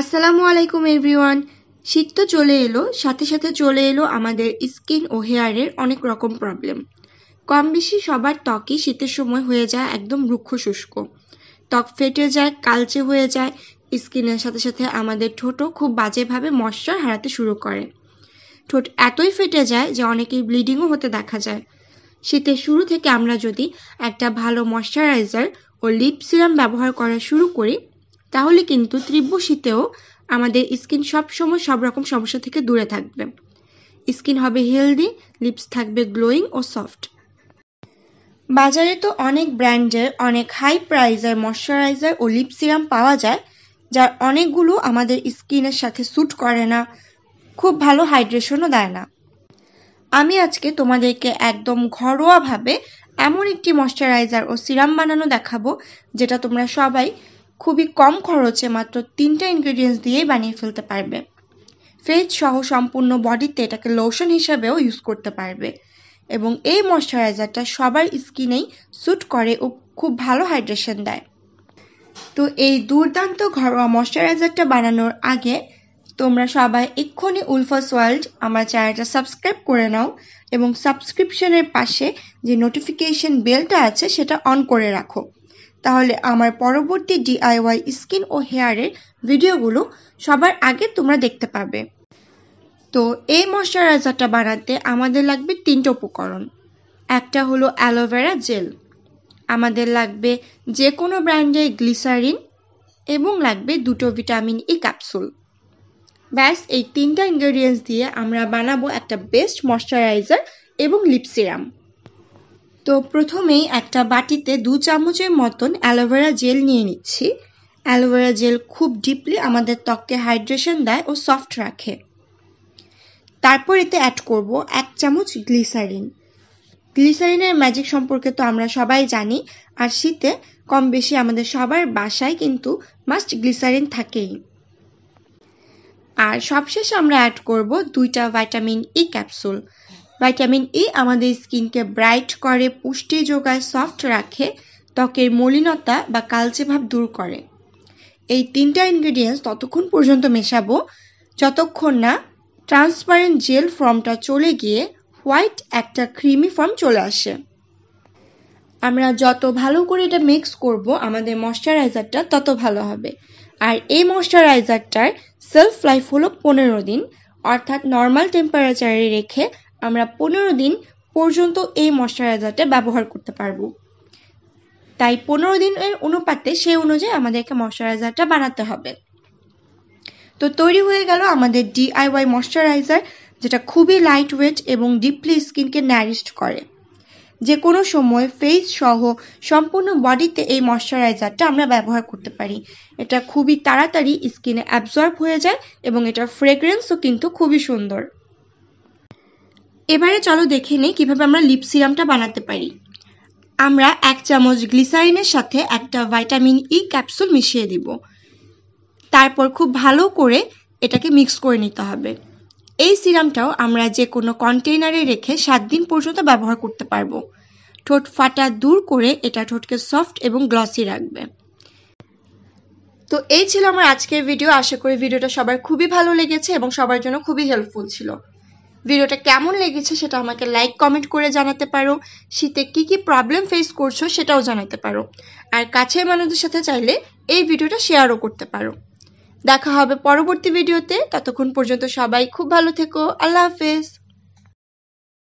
আসসালামু আলাইকুম এভরিওয়ান শীত তো চলে এলো সাথে সাথে চলে এলো আমাদের স্কিন ও হেয়ারের অনেক রকম প্রবলেম কম বেশি সবার ত্বকই শীতের সময় হয়ে যায় একদম রুক্ষ শুষ্ক ত্বক ফেটে যায় কালচে হয়ে যায় স্কিনের সাথে সাথে আমাদের ঠোঁটও খুব বাজেভাবে ময়শ্চার হারাতে শুরু করে ঠোঁট এতই ফেটে যায় যে অনেকেই ব্লিডিংও হতে দেখা যায় শীতের শুরু থেকে আমরা যদি একটা ভালো ময়শ্চারাইজার ও লিপ সিরাম ব্যবহার করা শুরু করি তাহলে কিন্তু তীব্র শীতেও আমাদের স্কিন সব সময় সব রকম সমস্যা থেকে দূরে থাকবে স্কিন হবে হেলদি লিপস থাকবে গ্লোয়িং ও সফট বাজারে তো অনেক ব্র্যান্ডের অনেক হাই প্রাইজার ময়শ্চারাইজার ও লিপ সিরাম পাওয়া যায় যার অনেকগুলো আমাদের স্কিনের সাথে স্যুট করে না খুব ভালো হাইড্রেশনও দেয় না আমি আজকে তোমাদেরকে একদম ঘরোয়াভাবে এমন একটি ময়শ্চারাইজার ও সিরাম বানানো দেখাবো যেটা তোমরা সবাই খুবই কম খরচে মাত্র তিনটা ইনগ্রিডিয়েন্টস দিয়েই বানিয়ে ফেলতে পারবে ফেস সহ সম্পূর্ণ বডিতে এটাকে লোশন হিসাবেও ইউজ করতে পারবে এবং এই ময়শ্চারাইজারটা সবার স্কিনেই স্যুট করে ও খুব ভালো হাইড্রেশন দেয় তো এই দুর্দান্ত ঘরোয়া ময়শ্চারাইজারটা বানানোর আগে তোমরা সবাই এক্ষুনি উলফাস ওয়ার্ল্ড আমার চ্যানেলটা সাবস্ক্রাইব করে নাও এবং সাবস্ক্রিপশনের পাশে যে নোটিফিকেশন বেলটা আছে সেটা অন করে রাখো তাহলে আমার পরবর্তী ডিআইওয়াই স্কিন ও হেয়ারের ভিডিওগুলো সবার আগে তোমরা দেখতে পাবে তো এই ময়শ্চারাইজারটা বানাতে আমাদের লাগবে তিনটে উপকরণ একটা হলো অ্যালোভেরা জেল আমাদের লাগবে যে কোনো ব্র্যান্ডের গ্লিসারিন এবং লাগবে দুটো ভিটামিন ই ক্যাপসুল ব্যাস এই তিনটা ইনগ্রেডিয়েন্টস দিয়ে আমরা বানাবো একটা বেস্ট ময়শ্চারাইজার এবং লিপ সিরাম তো প্রথমেই একটা বাটিতে দু চামচের মতন অ্যালোভেরা জেল নিয়ে নিচ্ছি অ্যালোভেরা জেল খুব ডিপলি আমাদের ত্বককে হাইড্রেশন দেয় ও সফট রাখে তারপর এতে অ্যাড করব এক চামচ গ্লিসারিন গ্লিসারিনের ম্যাজিক সম্পর্কে তো আমরা সবাই জানি আর শীতে কম বেশি আমাদের সবার বাসায় কিন্তু মাস্ট গ্লিসারিন থাকেই আর সবশেষে আমরা অ্যাড করব দুইটা vitamin E capsule vitamin E e আমাদের স্কিনকে ব্রাইট করে পুষ্টি যোগায় সফট রাখে ত্বকের মলিনতা বা কালচে ভাব দূর করে এই তিনটা ইনগ্রেডিয়েন্টস ততক্ষণ পর্যন্ত মেশাবো যতক্ষণ না ট্রান্সপারেন্ট জেল ফর্মটা চলে গিয়ে হোয়াইট একটা ক্রিমি ফর্ম চলে আসে আমরা যত ভালো করে এটা মিক্স করব আমাদের ময়শ্চারাইজারটা তত ভালো হবে আর এই ময়শ্চারাইজারটার সেলফ লাইফ হলো পনেরো দিন অর্থাৎ নর্মাল টেম্পারেচারে রেখে আমরা পনেরো দিন পর্যন্ত এই ময়শ্চারাইজারটা ব্যবহার করতে পারবো তাই পনেরো দিনের অনুপাতে সেই অনুযায়ী আমাদেরকে ময়শ্চারাইজারটা বানাতে হবে তো তৈরি হয়ে গেল আমাদের ডিআইওয়াই ময়শ্চারাইজার যেটা খুবই লাইট ওয়েট এবং ডিপলি স্কিনকে ন্যারিস্ট করে যে কোনো সময় ফেস সহ সম্পূর্ণ বডিতে এই ময়শ্চারাইজারটা আমরা ব্যবহার করতে পারি এটা খুবই তাড়াতাড়ি স্কিনে অ্যাবজর্ব হয়ে যায় এবং এটার ফ্রেগরেন্সও কিন্তু খুবই সুন্দর এবারে চলো দেখে নিই কীভাবে আমরা লিপ সিরামটা বানাতে পারি আমরা এক চামচ গ্লিসারিনের সাথে একটা ভাইটামিন ই ক্যাপসুল মিশিয়ে দিব তারপর খুব ভালো করে এটাকে মিক্স করে নিতে হবে এই সিরামটাও আমরা যে কোনো কন্টেইনারে রেখে সাত দিন পর্যন্ত ব্যবহার করতে পারবো ঠোঁট ফাটা দূর করে এটা ঠোঁটকে সফট এবং গ্লসি রাখবে তো এই ছিল আমার আজকের ভিডিও আশা করি ভিডিওটা সবার খুবই ভালো লেগেছে এবং সবার জন্য খুবই হেল্পফুল ছিল ভিডিওটা কেমন লেগেছে সেটা আমাকে লাইক কমেন্ট করে জানাতে পারো শীতে কি কি প্রবলেম ফেস করছো সেটাও জানাতে পারো আর কাছের মানুষদের সাথে চাইলে এই ভিডিওটা শেয়ারও করতে পারো দেখা হবে পরবর্তী ভিডিওতে ততক্ষণ পর্যন্ত সবাই খুব ভালো থেকো আল্লাহ হাফেজ